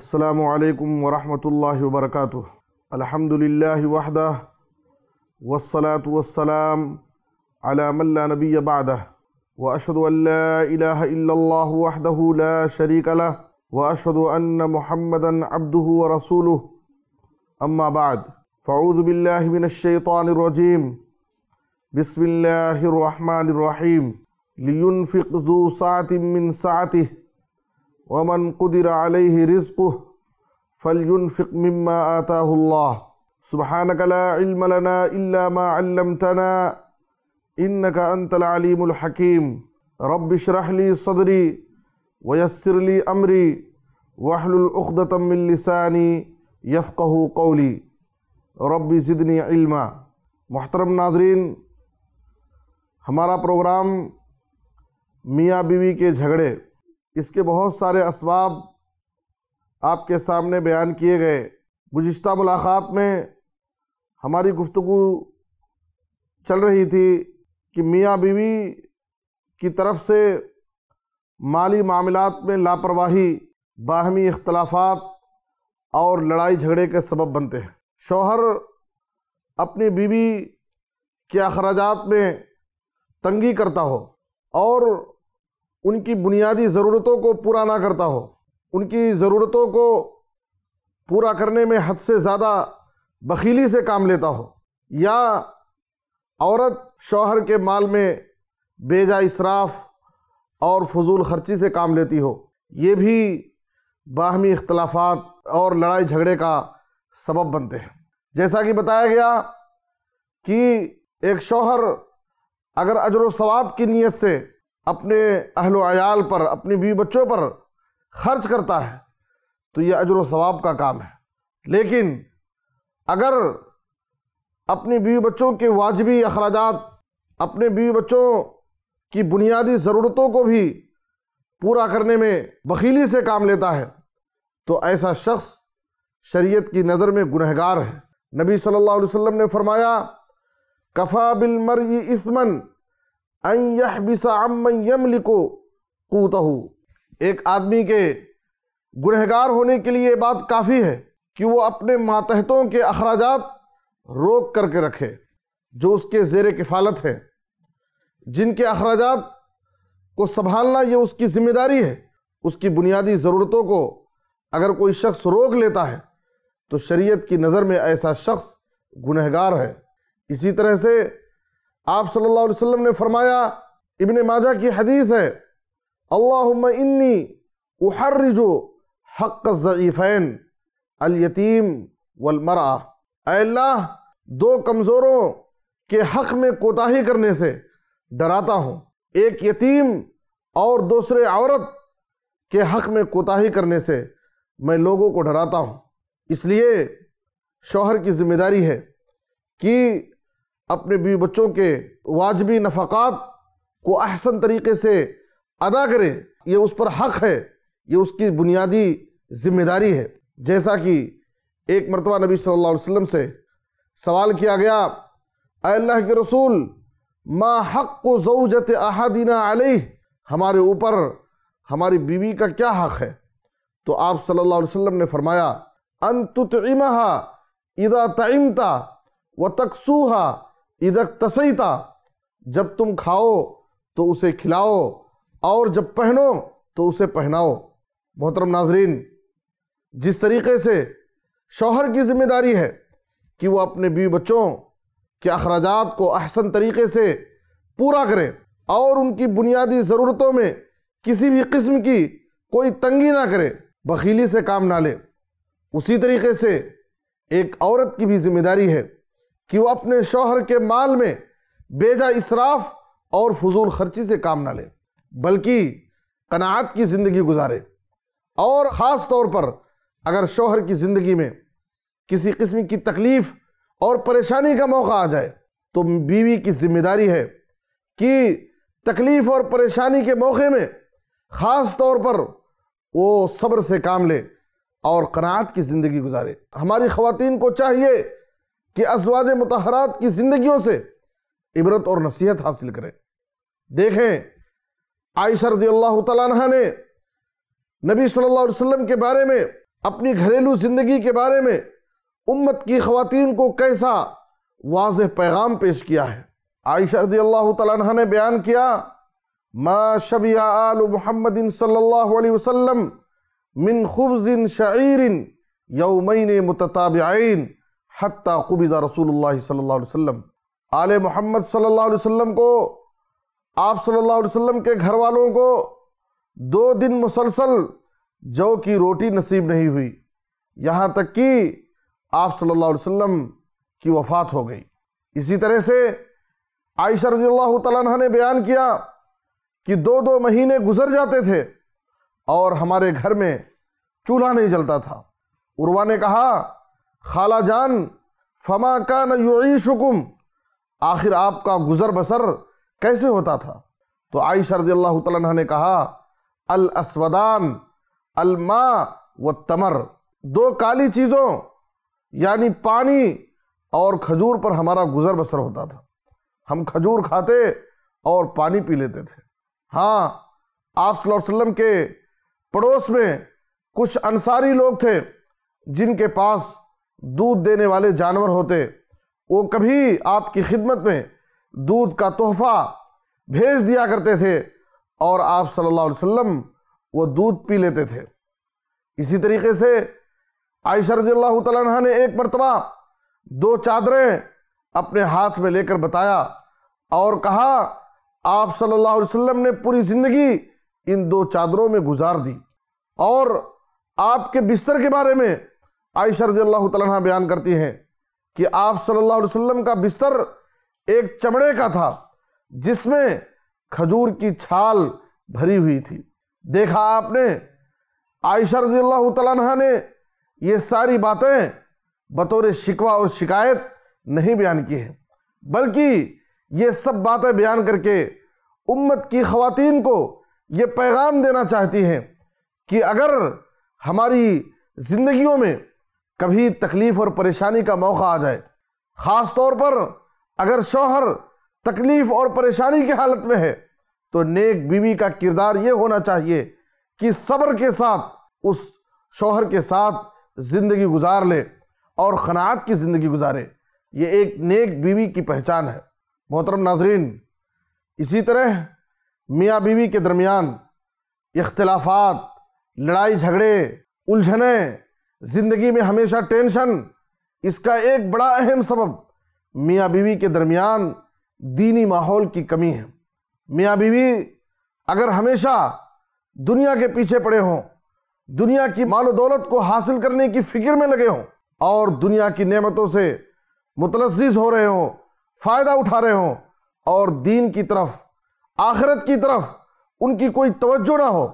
السلام عليكم ورحمة الله وبركاته الحمد لله وحده والصلاة والسلام على من لا نبي بعده وأشهد أن لا إله إلا الله وحده لا شريك له وأشهد أن محمدا عبده ورسوله أما بعد فأعوذ بالله من الشيطان الرجيم بسم الله الرحمن الرحيم لينفق ذو سعة من سعته ومن قدر عليه رزقه فلينفق مما آتاه الله سبحانك لا علم لنا إلا ما علمتنا إنك أنت العليم الحكيم رب اشرح لي صدري ويسر لي أمري واحلل عقدة من لساني يفقه قولي رب زدني علما محترم ناظرين ہمارا پروگرام میاں بیوی کے جھگڑے اس کے بہت سارے اسباب آپ کے سامنے بیان کیے گئے گزشتہ ملاقات میں ہماری گفتگو چل رہی تھی کہ میاں بیوی کی طرف سے مالی معاملات میں لاپرواہی باہمی اختلافات اور لڑائی جھگڑے کے سبب بنتے ہیں شوہر اپنی بیوی کے اخراجات میں تنگی کرتا ہو اور ان کی بنیادی ضرورتوں کو پورا نہ کرتا ہو ان کی ضرورتوں کو پورا کرنے میں حد سے زیادہ بخیلی سے کام لیتا ہو یا عورت شوہر کے مال میں بے جا صراف اور فضول خرچی سے کام لیتی ہو یہ بھی باہمی اختلافات اور لڑائی جھگڑے کا سبب بنتے ہیں جیسا کہ بتایا گیا کہ ایک شوہر اگر اجر و ثواب کی نیت سے اپنے اہل و عیال پر اپنے بیوی بچوں پر خرچ کرتا ہے تو یہ اجر و ثواب کا کام ہے لیکن اگر اپنی بیوی بچوں کے واجبی اخراجات اپنے بیوی بچوں کی بنیادی ضرورتوں کو بھی پورا کرنے میں بخیلی سے کام لیتا ہے تو ایسا شخص شریعت کی نظر میں گنہگار ہے نبی صلی اللہ علیہ وسلم نے فرمایا کفا بالمرء اسمن ان بسا عمن یم لکھو ایک آدمی کے گنہگار ہونے کے لیے یہ بات کافی ہے کہ وہ اپنے ماتحتوں کے اخراجات روک کر کے رکھے جو اس کے زیر کفالت ہیں جن کے اخراجات کو سنبھالنا یہ اس کی ذمہ داری ہے اس کی بنیادی ضرورتوں کو اگر کوئی شخص روک لیتا ہے تو شریعت کی نظر میں ایسا شخص گنہگار ہے اسی طرح سے آپ صلی اللہ علیہ وسلم نے فرمایا ابن ماجہ کی حدیث ہے اللہم انی احرجو حق الضعیفین الیتیم و اے اللہ دو کمزوروں کے حق میں کوتاہی کرنے سے ڈراتا ہوں ایک یتیم اور دوسرے عورت کے حق میں کوتاہی کرنے سے میں لوگوں کو ڈراتا ہوں اس لیے شوہر کی ذمہ داری ہے کہ اپنے بیوی بچوں کے واجبی نفقات کو احسن طریقے سے ادا کرے یہ اس پر حق ہے یہ اس کی بنیادی ذمہ داری ہے جیسا کہ ایک مرتبہ نبی صلی اللہ علیہ وسلم سے سوال کیا گیا اے اللہ کے رسول ما حق کو زوجت جت احادینہ علیہ ہمارے اوپر ہماری بیوی کا کیا حق ہے تو آپ صلی اللہ علیہ وسلم نے فرمایا ان تطعمها اذا و تقسوہ ادک تسیتا جب تم کھاؤ تو اسے کھلاؤ اور جب پہنو تو اسے پہناؤ محترم ناظرین جس طریقے سے شوہر کی ذمہ داری ہے کہ وہ اپنے بیوی بچوں کے اخراجات کو احسن طریقے سے پورا کرے اور ان کی بنیادی ضرورتوں میں کسی بھی قسم کی کوئی تنگی نہ کرے بخیلی سے کام نہ لے اسی طریقے سے ایک عورت کی بھی ذمہ داری ہے کہ وہ اپنے شوہر کے مال میں بیجا اسراف اور فضول خرچی سے کام نہ لے بلکہ قناعت کی زندگی گزارے اور خاص طور پر اگر شوہر کی زندگی میں کسی قسم کی تکلیف اور پریشانی کا موقع آ جائے تو بیوی کی ذمہ داری ہے کہ تکلیف اور پریشانی کے موقع میں خاص طور پر وہ صبر سے کام لے اور قناعت کی زندگی گزارے ہماری خواتین کو چاہیے کہ ازواج متحرات کی زندگیوں سے عبرت اور نصیحت حاصل کریں دیکھیں عائشہ رضی اللہ تعالیٰ عنہ نے نبی صلی اللہ علیہ وسلم کے بارے میں اپنی گھریلو زندگی کے بارے میں امت کی خواتین کو کیسا واضح پیغام پیش کیا ہے عائشہ رضی اللہ تعالیٰ عنہ نے بیان کیا شبع شبیہ محمد صلی اللہ علیہ وسلم من خبز شعیر یومین متتابعین حتیٰ قبضہ رسول اللہ صلی اللہ علیہ وسلم آل محمد صلی اللہ علیہ وسلم کو آپ صلی اللہ علیہ وسلم کے گھر والوں کو دو دن مسلسل جو کی روٹی نصیب نہیں ہوئی یہاں تک کہ آپ صلی اللہ علیہ وسلم کی وفات ہو گئی اسی طرح سے عائشہ رضی اللہ تعالیٰ نے بیان کیا کہ دو دو مہینے گزر جاتے تھے اور ہمارے گھر میں چولہا نہیں جلتا تھا عروا نے کہا خالہ جان فما کا نہ آخر آپ کا گزر بسر کیسے ہوتا تھا تو عائشہ رضی اللہ تعالیٰ نے کہا الاسودان الماء والتمر دو کالی چیزوں یعنی پانی اور کھجور پر ہمارا گزر بسر ہوتا تھا ہم کھجور کھاتے اور پانی پی لیتے تھے ہاں آپ صلی اللہ علیہ وسلم کے پڑوس میں کچھ انصاری لوگ تھے جن کے پاس دودھ دینے والے جانور ہوتے وہ کبھی آپ کی خدمت میں دودھ کا تحفہ بھیج دیا کرتے تھے اور آپ صلی اللہ علیہ وسلم وہ دودھ پی لیتے تھے اسی طریقے سے عائشہ رضی اللہ تعالیٰ نے ایک مرتبہ دو چادریں اپنے ہاتھ میں لے کر بتایا اور کہا آپ صلی اللہ علیہ وسلم نے پوری زندگی ان دو چادروں میں گزار دی اور آپ کے بستر کے بارے میں عائشہ رضی اللہ تعالیٰ بیان کرتی ہیں کہ آپ صلی اللہ علیہ وسلم کا بستر ایک چمڑے کا تھا جس میں کھجور کی چھال بھری ہوئی تھی دیکھا آپ نے عائشہ رضی اللہ تعالیٰ نے یہ ساری باتیں بطور شکوہ اور شکایت نہیں بیان کی ہیں بلکہ یہ سب باتیں بیان کر کے امت کی خواتین کو یہ پیغام دینا چاہتی ہیں کہ اگر ہماری زندگیوں میں کبھی تکلیف اور پریشانی کا موقع آ جائے خاص طور پر اگر شوہر تکلیف اور پریشانی کی حالت میں ہے تو نیک بیوی کا کردار یہ ہونا چاہیے کہ صبر کے ساتھ اس شوہر کے ساتھ زندگی گزار لے اور خناعت کی زندگی گزارے یہ ایک نیک بیوی کی پہچان ہے محترم ناظرین اسی طرح میاں بیوی کے درمیان اختلافات لڑائی جھگڑے الجھنیں زندگی میں ہمیشہ ٹینشن اس کا ایک بڑا اہم سبب میاں بیوی کے درمیان دینی ماحول کی کمی ہے میاں بیوی اگر ہمیشہ دنیا کے پیچھے پڑے ہوں دنیا کی مال و دولت کو حاصل کرنے کی فکر میں لگے ہوں اور دنیا کی نعمتوں سے متلزز ہو رہے ہوں فائدہ اٹھا رہے ہوں اور دین کی طرف آخرت کی طرف ان کی کوئی توجہ نہ ہو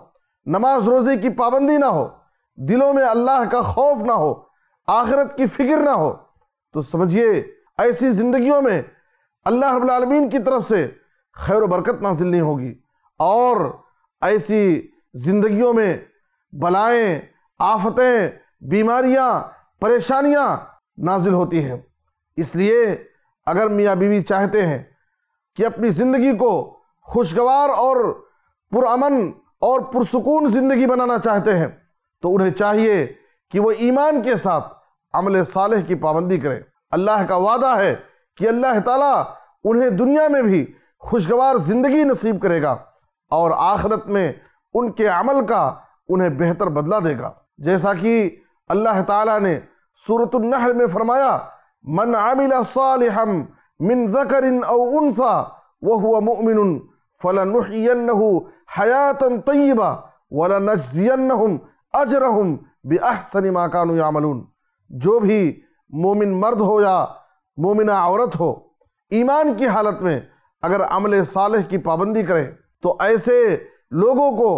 نماز روزے کی پابندی نہ ہو دلوں میں اللہ کا خوف نہ ہو آخرت کی فکر نہ ہو تو سمجھیے ایسی زندگیوں میں اللہ رب العالمین کی طرف سے خیر و برکت نازل نہیں ہوگی اور ایسی زندگیوں میں بلائیں آفتیں بیماریاں پریشانیاں نازل ہوتی ہیں اس لیے اگر میاں بیوی چاہتے ہیں کہ اپنی زندگی کو خوشگوار اور پرامن اور پرسکون زندگی بنانا چاہتے ہیں تو انہیں چاہیے کہ وہ ایمان کے ساتھ عمل صالح کی پابندی کریں اللہ کا وعدہ ہے کہ اللہ تعالیٰ انہیں دنیا میں بھی خوشگوار زندگی نصیب کرے گا اور آخرت میں ان کے عمل کا انہیں بہتر بدلہ دے گا جیسا کہ اللہ تعالیٰ نے صورت النحل میں فرمایا من عمل صالحا من ذکر او ان وہو مؤمن فلنحینہو حیاتا طیبا طیبہ اجرہم بی احسن ما کانو یعملون جو بھی مومن مرد ہو یا مومنہ عورت ہو ایمان کی حالت میں اگر عمل صالح کی پابندی کرے تو ایسے لوگوں کو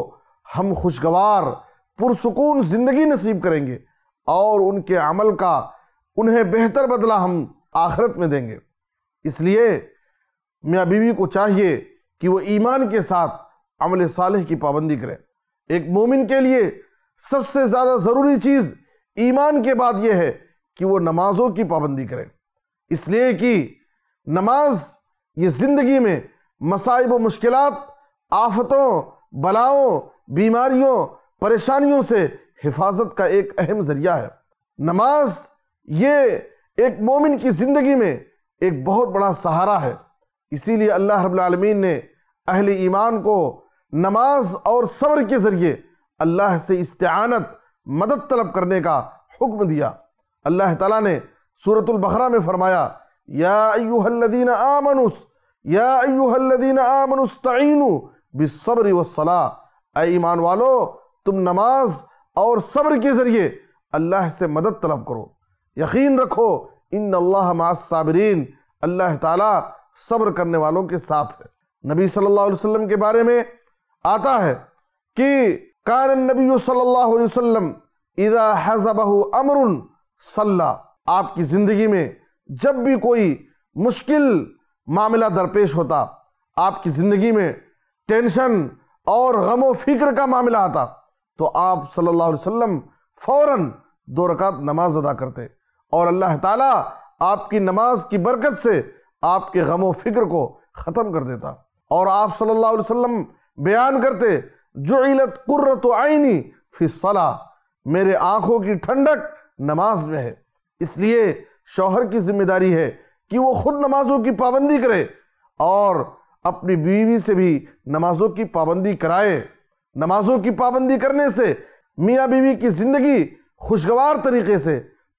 ہم خوشگوار پرسکون زندگی نصیب کریں گے اور ان کے عمل کا انہیں بہتر بدلہ ہم آخرت میں دیں گے اس لیے میاں بیوی کو چاہیے کہ وہ ایمان کے ساتھ عمل صالح کی پابندی کریں ایک مومن کے لیے سب سے زیادہ ضروری چیز ایمان کے بعد یہ ہے کہ وہ نمازوں کی پابندی کرے اس لیے کہ نماز یہ زندگی میں مسائب و مشکلات آفتوں بلاؤں بیماریوں پریشانیوں سے حفاظت کا ایک اہم ذریعہ ہے نماز یہ ایک مومن کی زندگی میں ایک بہت بڑا سہارا ہے اسی لیے اللہ رب العالمین نے اہل ایمان کو نماز اور صبر کے ذریعے اللہ سے استعانت مدد طلب کرنے کا حکم دیا اللہ تعالیٰ نے سورة البخرا میں فرمایا یا ایوہ الذین آمنوا یا ایوہ الذین آمنوا استعینوا بالصبر والصلاة اے ایمان والو تم نماز اور صبر کے ذریعے اللہ سے مدد طلب کرو یقین رکھو ان اللہ مع الصابرین اللہ تعالیٰ صبر کرنے والوں کے ساتھ ہے نبی صلی اللہ علیہ وسلم کے بارے میں آتا ہے کہ کان نبی صلی اللہ علیہ وسلم اذا حضبہ امر صلی آپ کی زندگی میں جب بھی کوئی مشکل معاملہ درپیش ہوتا آپ کی زندگی میں ٹینشن اور غم و فکر کا معاملہ آتا تو آپ صلی اللہ علیہ وسلم فوراً دو رکعت نماز ادا کرتے اور اللہ تعالیٰ آپ کی نماز کی برکت سے آپ کے غم و فکر کو ختم کر دیتا اور آپ صلی اللہ علیہ وسلم بیان کرتے جعلت عیلت عینی فی الصلاح میرے آنکھوں کی ٹھنڈک نماز میں ہے اس لیے شوہر کی ذمہ داری ہے کہ وہ خود نمازوں کی پابندی کرے اور اپنی بیوی سے بھی نمازوں کی پابندی کرائے نمازوں کی پابندی کرنے سے میاں بیوی کی زندگی خوشگوار طریقے سے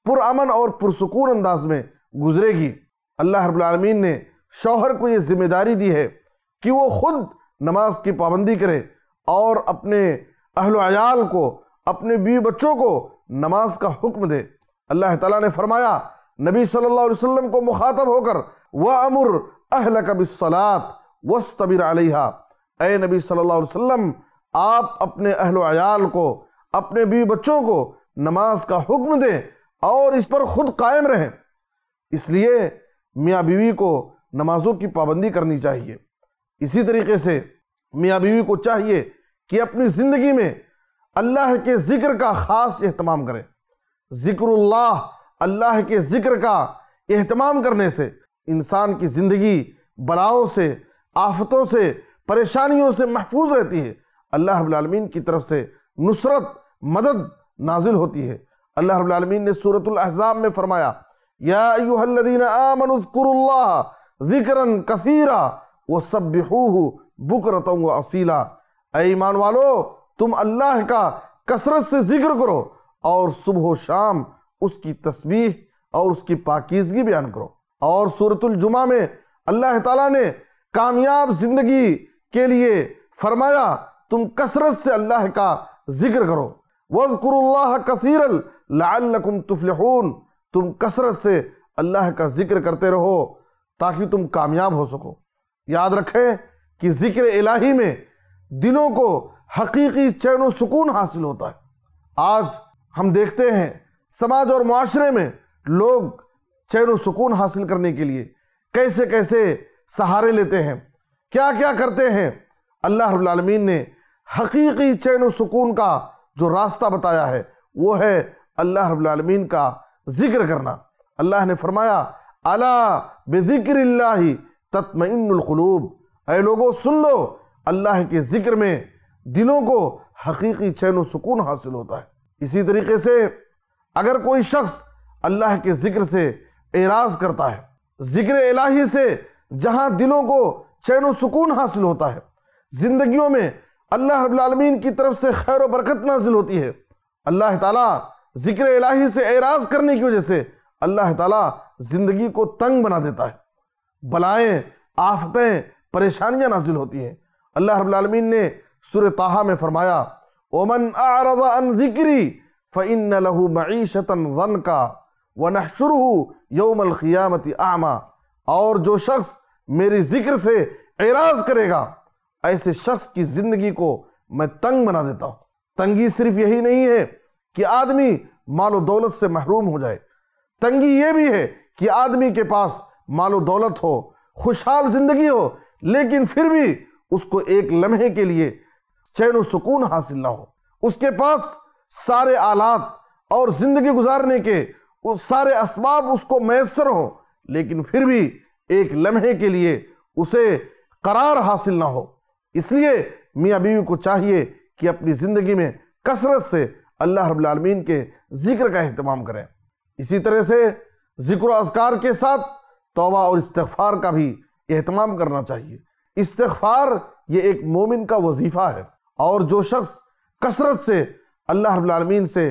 پرامن اور پرسکون انداز میں گزرے گی اللہ رب العالمین نے شوہر کو یہ ذمہ داری دی ہے کہ وہ خود نماز کی پابندی کرے اور اپنے اہل و عیال کو اپنے بیوی بچوں کو نماز کا حکم دے اللہ تعالیٰ نے فرمایا نبی صلی اللہ علیہ وسلم کو مخاطب ہو کر وہ امر اہل وَاسْتَبِرْ عَلَيْهَا علیہ اے نبی صلی اللہ علیہ وسلم آپ اپنے اہل و عیال کو اپنے بیوی بچوں کو نماز کا حکم دیں اور اس پر خود قائم رہیں اس لیے میاں بیوی کو نمازوں کی پابندی کرنی چاہیے اسی طریقے سے میاں بیوی کو چاہیے کہ اپنی زندگی میں اللہ کے ذکر کا خاص اہتمام کریں ذکر اللہ اللہ کے ذکر کا اہتمام کرنے سے انسان کی زندگی بڑاؤں سے آفتوں سے پریشانیوں سے محفوظ رہتی ہے اللہ رب العالمین کی طرف سے نصرت مدد نازل ہوتی ہے اللہ رب العالمین نے سورة الاحزاب میں فرمایا یا ایوہ الذین آمنوا اذکروا اللہ ذکرا کثیرہ وسبحوہ بکرتا و اصیلا اے ایمان والو تم اللہ کا کثرت سے ذکر کرو اور صبح و شام اس کی تسبیح اور اس کی پاکیزگی بیان کرو اور صورت الجمعہ میں اللہ تعالیٰ نے کامیاب زندگی کے لیے فرمایا تم کثرت سے اللہ کا ذکر کرو وَذْكُرُ اللَّهَ كَثِيرًا لَعَلَّكُمْ تُفْلِحُونَ تم کثرت سے اللہ کا ذکر کرتے رہو تاکہ تم کامیاب ہو سکو یاد رکھیں کہ ذکر الہی میں دلوں کو حقیقی چین و سکون حاصل ہوتا ہے آج ہم دیکھتے ہیں سماج اور معاشرے میں لوگ چین و سکون حاصل کرنے کے لیے کیسے کیسے سہارے لیتے ہیں کیا کیا کرتے ہیں اللہ رب العالمین نے حقیقی چین و سکون کا جو راستہ بتایا ہے وہ ہے اللہ رب العالمین کا ذکر کرنا اللہ نے فرمایا اللہ بذکر اللہ تطمئن القلوب اے لوگوں سن لو اللہ کے ذکر میں دلوں کو حقیقی چین و سکون حاصل ہوتا ہے اسی طریقے سے اگر کوئی شخص اللہ کے ذکر سے اعراض کرتا ہے ذکر الہی سے جہاں دلوں کو چین و سکون حاصل ہوتا ہے زندگیوں میں اللہ رب العالمین کی طرف سے خیر و برکت نازل ہوتی ہے اللہ تعالیٰ ذکر الہی سے اعراض کرنے کی وجہ سے اللہ تعالیٰ زندگی کو تنگ بنا دیتا ہے بلائیں آفتیں پریشانیاں نازل ہوتی ہیں اللہ رب العالمین نے سور طاہا میں فرمایا اومن أَعْرَضَ أَنْ ذکری فعن لَهُ مَعِيشَةً ظَنْكَ کا يَوْمَ الْخِيَامَةِ أَعْمَى اور جو شخص میری ذکر سے عراض کرے گا ایسے شخص کی زندگی کو میں تنگ بنا دیتا ہوں تنگی صرف یہی نہیں ہے کہ آدمی مال و دولت سے محروم ہو جائے تنگی یہ بھی ہے کہ آدمی کے پاس مال و دولت ہو خوشحال زندگی ہو لیکن پھر بھی اس کو ایک لمحے کے لیے چین و سکون حاصل نہ ہو اس کے پاس سارے آلات اور زندگی گزارنے کے اس سارے اسباب اس کو میسر ہوں لیکن پھر بھی ایک لمحے کے لیے اسے قرار حاصل نہ ہو اس لیے میاں بیوی کو چاہیے کہ اپنی زندگی میں کثرت سے اللہ رب العالمین کے ذکر کا اہتمام کریں اسی طرح سے ذکر و اذکار کے ساتھ توبہ اور استغفار کا بھی اہتمام کرنا چاہیے استغفار یہ ایک مومن کا وظیفہ ہے اور جو شخص کثرت سے اللہ رب العالمین سے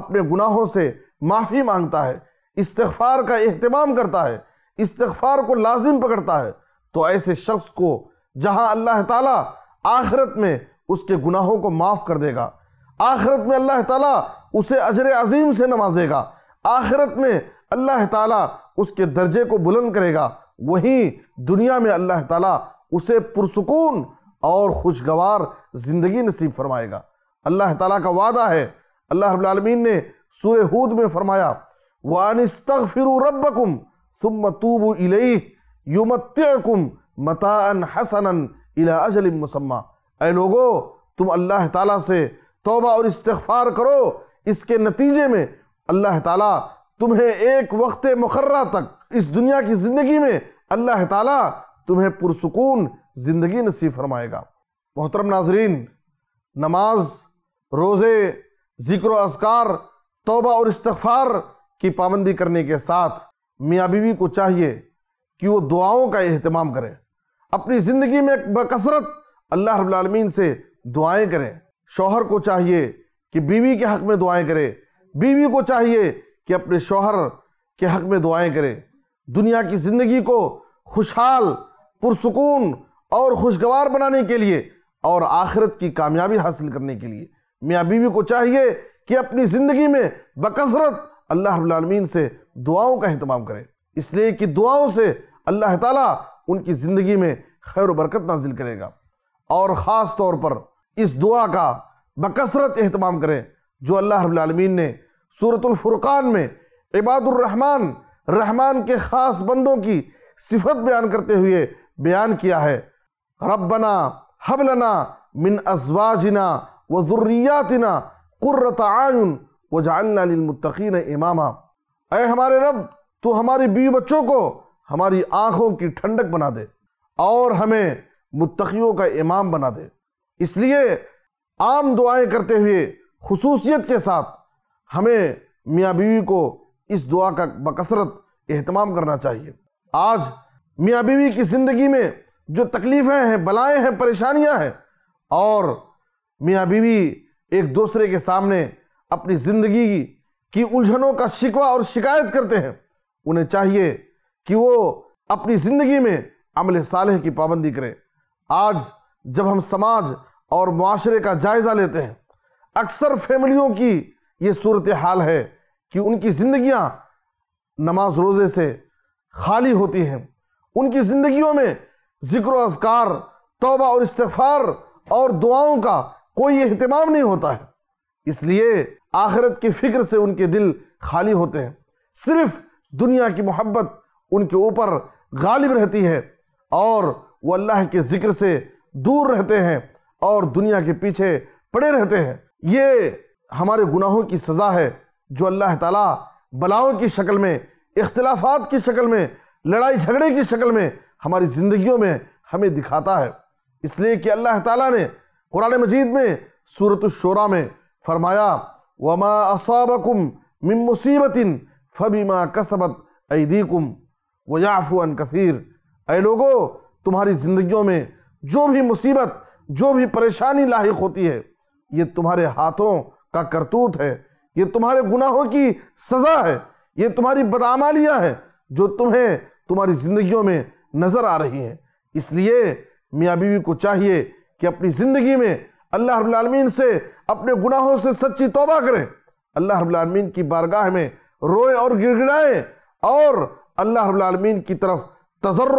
اپنے گناہوں سے معافی مانگتا ہے استغفار کا اہتمام کرتا ہے استغفار کو لازم پکڑتا ہے تو ایسے شخص کو جہاں اللہ تعالیٰ آخرت میں اس کے گناہوں کو معاف کر دے گا آخرت میں اللہ تعالیٰ اسے اجر عظیم سے نوازے گا آخرت میں اللہ تعالیٰ اس کے درجے کو بلند کرے گا وہیں دنیا میں اللہ تعالیٰ اسے پرسکون اور خوشگوار زندگی نصیب فرمائے گا اللہ تعالیٰ کا وعدہ ہے اللہ رب العالمین نے سورہ حود میں فرمایا وَأَنِسْتَغْفِرُوا رَبَّكُمْ ثُمَّ تُوبُوا إِلَيْهِ يُمَتِّعْكُمْ مَتَاءً حَسَنًا إِلَىٰ أَجَلٍ مُسَمَّى اے لوگو تم اللہ تعالیٰ سے توبہ اور استغفار کرو اس کے نتیجے میں اللہ تعالیٰ تمہیں ایک وقت مقررہ تک اس دنیا کی زندگی میں اللہ تعالیٰ تمہیں پرسکون زندگی نصیب فرمائے گا محترم ناظرین نماز روزے ذکر و اذکار توبہ اور استغفار کی پابندی کرنے کے ساتھ میاں بیوی کو چاہیے کہ وہ دعاؤں کا اہتمام کریں اپنی زندگی میں بکثرت اللہ رب العالمین سے دعائیں کریں شوہر کو چاہیے کہ بیوی کے حق میں دعائیں کرے بیوی کو چاہیے کہ اپنے شوہر کے حق میں دعائیں کرے دنیا کی زندگی کو خوشحال پرسکون اور خوشگوار بنانے کے لیے اور آخرت کی کامیابی حاصل کرنے کے لیے میاں بیوی کو چاہیے کہ اپنی زندگی میں بکثرت اللہ رب العالمین سے دعاؤں کا اہتمام کریں اس لیے کہ دعاؤں سے اللہ تعالیٰ ان کی زندگی میں خیر و برکت نازل کرے گا اور خاص طور پر اس دعا کا بکثرت اہتمام کریں جو اللہ رب العالمین نے صورت الفرقان میں عباد الرحمن رحمان کے خاص بندوں کی صفت بیان کرتے ہوئے بیان کیا ہے ربنا حبلنا من ازواجنا و ذریاتنا نا قرۃ تعین وہ للمتقین اماما اے ہمارے رب تو ہماری بیوی بچوں کو ہماری آنکھوں کی ٹھنڈک بنا دے اور ہمیں متقیوں کا امام بنا دے اس لیے عام دعائیں کرتے ہوئے خصوصیت کے ساتھ ہمیں میاں بیوی کو اس دعا کا بکثرت اہتمام کرنا چاہیے آج میاں بیوی کی زندگی میں جو تکلیفیں ہیں بلائیں ہیں پریشانیاں ہیں اور میاں بیوی ایک دوسرے کے سامنے اپنی زندگی کی الجھنوں کا شکوہ اور شکایت کرتے ہیں انہیں چاہیے کہ وہ اپنی زندگی میں عمل صالح کی پابندی کریں آج جب ہم سماج اور معاشرے کا جائزہ لیتے ہیں اکثر فیملیوں کی یہ صورتحال ہے کہ ان کی زندگیاں نماز روزے سے خالی ہوتی ہیں ان کی زندگیوں میں ذکر و اذکار توبہ اور استغفار اور دعاؤں کا کوئی اہتمام نہیں ہوتا ہے اس لیے آخرت کی فکر سے ان کے دل خالی ہوتے ہیں صرف دنیا کی محبت ان کے اوپر غالب رہتی ہے اور وہ اللہ کے ذکر سے دور رہتے ہیں اور دنیا کے پیچھے پڑے رہتے ہیں یہ ہمارے گناہوں کی سزا ہے جو اللہ تعالیٰ بلاؤں کی شکل میں اختلافات کی شکل میں لڑائی جھگڑے کی شکل میں ہماری زندگیوں میں ہمیں دکھاتا ہے اس لیے کہ اللہ تعالیٰ نے قرآن مجید میں صورت الشورہ میں فرمایا وَمَا أَصَابَكُمْ مِن مُصِيبَةٍ فَبِمَا كَسَبَتْ اَيْدِيكُمْ و كَثِيرٌ کثیر اے لوگو تمہاری زندگیوں میں جو بھی مصیبت جو بھی پریشانی لاحق ہوتی ہے یہ تمہارے ہاتھوں کا کرتوت ہے یہ تمہارے گناہوں کی سزا ہے یہ تمہاری بدعمالیاں ہیں جو تمہیں تمہاری زندگیوں میں نظر آ رہی ہیں اس لیے میاں بیوی کو چاہیے کہ اپنی زندگی میں اللہ رب العالمین سے اپنے گناہوں سے سچی توبہ کریں اللہ رب العالمین کی بارگاہ میں روئے اور گرگڑائیں اور اللہ رب العالمین کی طرف تجر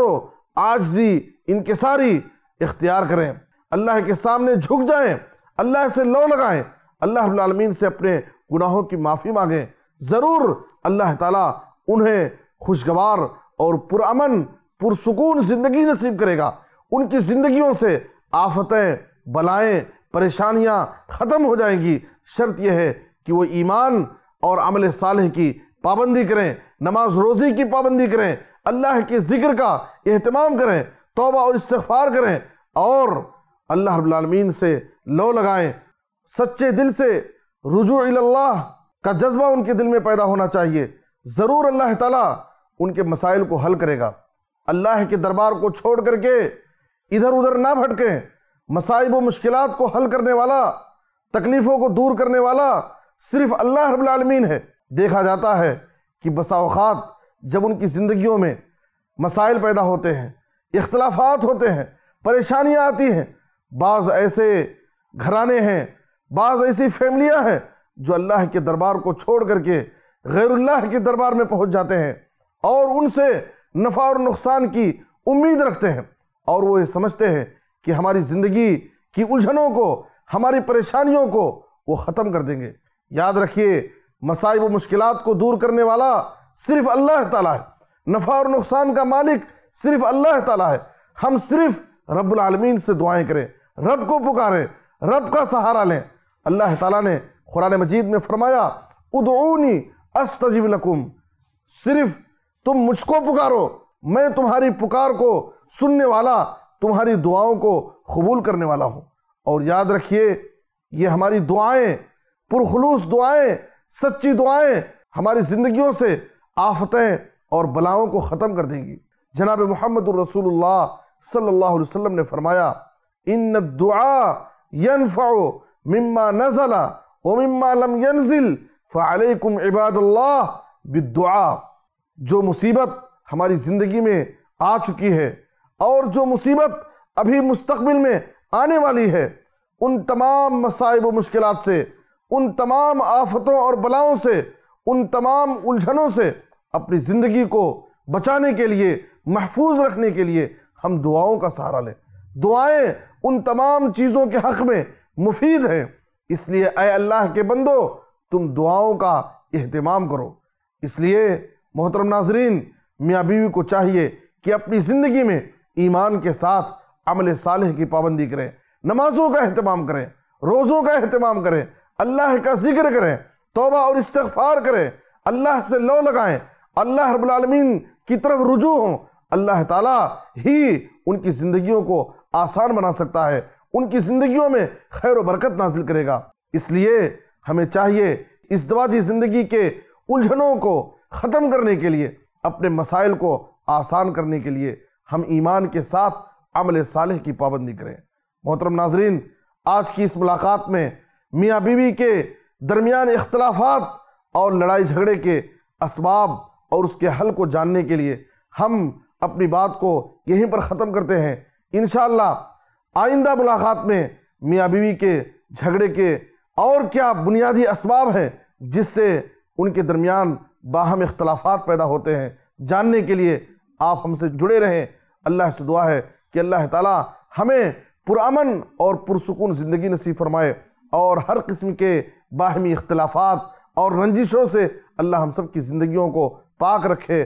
آجزی ان کے ساری اختیار کریں اللہ کے سامنے جھک جائیں اللہ سے لو لگائیں اللہ رب العالمین سے اپنے گناہوں کی معافی مانگیں ضرور اللہ تعالیٰ انہیں خوشگوار اور پرامن پرسکون زندگی نصیب کرے گا ان کی زندگیوں سے آفتیں بلائیں پریشانیاں ختم ہو جائیں گی شرط یہ ہے کہ وہ ایمان اور عمل صالح کی پابندی کریں نماز روزی کی پابندی کریں اللہ کے ذکر کا اہتمام کریں توبہ اور استغفار کریں اور اللہ رب العالمین سے لو لگائیں سچے دل سے رجوع اللہ کا جذبہ ان کے دل میں پیدا ہونا چاہیے ضرور اللہ تعالیٰ ان کے مسائل کو حل کرے گا اللہ کے دربار کو چھوڑ کر کے ادھر ادھر نہ بھٹکیں مسائب و مشکلات کو حل کرنے والا تکلیفوں کو دور کرنے والا صرف اللہ رب العالمین ہے دیکھا جاتا ہے کہ بسا اوقات جب ان کی زندگیوں میں مسائل پیدا ہوتے ہیں اختلافات ہوتے ہیں پریشانیاں آتی ہیں بعض ایسے گھرانے ہیں بعض ایسی فیملیاں ہیں جو اللہ کے دربار کو چھوڑ کر کے غیر اللہ کے دربار میں پہنچ جاتے ہیں اور ان سے نفع اور نقصان کی امید رکھتے ہیں اور وہ یہ سمجھتے ہیں کہ ہماری زندگی کی الجھنوں کو ہماری پریشانیوں کو وہ ختم کر دیں گے یاد رکھیے مسائب و مشکلات کو دور کرنے والا صرف اللہ تعالیٰ ہے نفع اور نقصان کا مالک صرف اللہ تعالیٰ ہے ہم صرف رب العالمین سے دعائیں کریں رب کو پکاریں رب کا سہارا لیں اللہ تعالیٰ نے قرآن مجید میں فرمایا ادعونی استجب لکم صرف تم مجھ کو پکارو میں تمہاری پکار کو سننے والا تمہاری دعاؤں کو قبول کرنے والا ہوں اور یاد رکھیے یہ ہماری دعائیں پرخلوص دعائیں سچی دعائیں ہماری زندگیوں سے آفتیں اور بلاؤں کو ختم کر دیں گی جناب محمد الرسول اللہ صلی اللہ علیہ وسلم نے فرمایا ان ند دعا مما نزل ومما لم ينزل فعليكم عباد اللہ بالدعاء جو مصیبت ہماری زندگی میں آ چکی ہے اور جو مصیبت ابھی مستقبل میں آنے والی ہے ان تمام مصائب و مشکلات سے ان تمام آفتوں اور بلاؤں سے ان تمام الجھنوں سے اپنی زندگی کو بچانے کے لیے محفوظ رکھنے کے لیے ہم دعاؤں کا سہارا لیں دعائیں ان تمام چیزوں کے حق میں مفید ہیں اس لیے اے اللہ کے بندو تم دعاؤں کا اہتمام کرو اس لیے محترم ناظرین میاں بیوی کو چاہیے کہ اپنی زندگی میں ایمان کے ساتھ عمل صالح کی پابندی کریں نمازوں کا اہتمام کریں روزوں کا اہتمام کریں اللہ کا ذکر کریں توبہ اور استغفار کریں اللہ سے لو لگائیں اللہ رب العالمین کی طرف رجوع ہوں اللہ تعالیٰ ہی ان کی زندگیوں کو آسان بنا سکتا ہے ان کی زندگیوں میں خیر و برکت نازل کرے گا اس لیے ہمیں چاہیے اس دواجی زندگی کے الجھنوں کو ختم کرنے کے لیے اپنے مسائل کو آسان کرنے کے لیے ہم ایمان کے ساتھ عمل صالح کی پابندی کریں محترم ناظرین آج کی اس ملاقات میں میاں بیوی کے درمیان اختلافات اور لڑائی جھگڑے کے اسباب اور اس کے حل کو جاننے کے لیے ہم اپنی بات کو یہیں پر ختم کرتے ہیں انشاءاللہ آئندہ ملاقات میں میاں بیوی کے جھگڑے کے اور کیا بنیادی اسباب ہیں جس سے ان کے درمیان باہم اختلافات پیدا ہوتے ہیں جاننے کے لیے آپ ہم سے جڑے رہیں اللہ سے دعا ہے کہ اللہ تعالی ہمیں پرامن اور پرسکون زندگی نصیب فرمائے اور ہر قسم کے باہمی اختلافات اور رنجشوں سے اللہ ہم سب کی زندگیوں کو پاک رکھے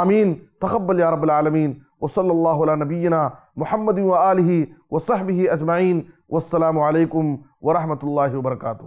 آمین تخبل رب العالمین وصلی اللہ علیہ نبینا محمد عالیہ و صحب اجمعین والسلام علیکم ورحمۃ اللہ وبرکاتہ